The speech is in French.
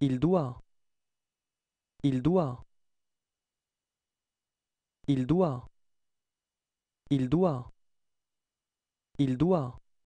Il doit. Il doit. Il doit. Il doit. Il doit.